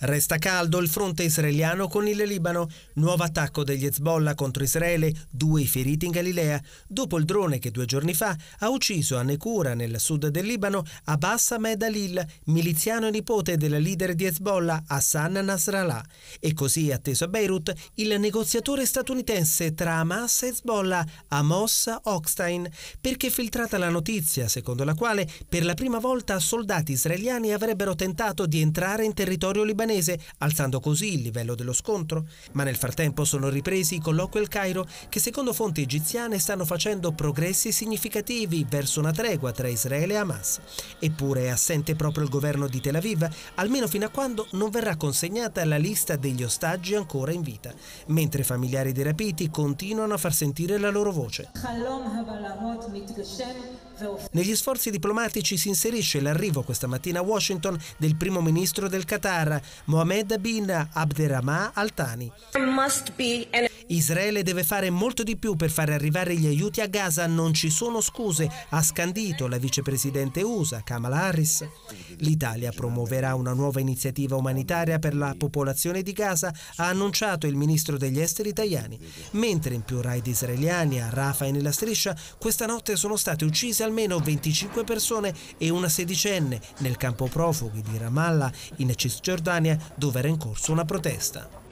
Resta caldo il fronte israeliano con il Libano. Nuovo attacco degli Hezbollah contro Israele, due feriti in Galilea, dopo il drone che due giorni fa ha ucciso a Nekura, nel sud del Libano, Abbas Ahmed Alil, miliziano e nipote della leader di Hezbollah Hassan Nasrallah. E così atteso a Beirut il negoziatore statunitense tra Hamas e Hezbollah, Amos Hochstein, perché è filtrata la notizia secondo la quale per la prima volta soldati israeliani avrebbero tentato di entrare in territorio libanese libanese, alzando così il livello dello scontro. Ma nel frattempo sono ripresi i colloqui al Cairo che secondo fonti egiziane stanno facendo progressi significativi verso una tregua tra Israele e Hamas. Eppure è assente proprio il governo di Tel Aviv, almeno fino a quando non verrà consegnata la lista degli ostaggi ancora in vita, mentre i familiari dei rapiti continuano a far sentire la loro voce. Negli sforzi diplomatici si inserisce l'arrivo questa mattina a Washington del primo ministro del Qatar, Mohamed bin Abderrahman Al-Thani. Israele deve fare molto di più per fare arrivare gli aiuti a Gaza, non ci sono scuse, ha scandito la vicepresidente USA Kamala Harris. L'Italia promuoverà una nuova iniziativa umanitaria per la popolazione di Gaza, ha annunciato il ministro degli esteri italiani. mentre in più raid israeliani a Rafa e nella striscia questa notte sono state uccise almeno 25 persone e una sedicenne nel campo profughi di Ramallah in Cisgiordania dove era in corso una protesta.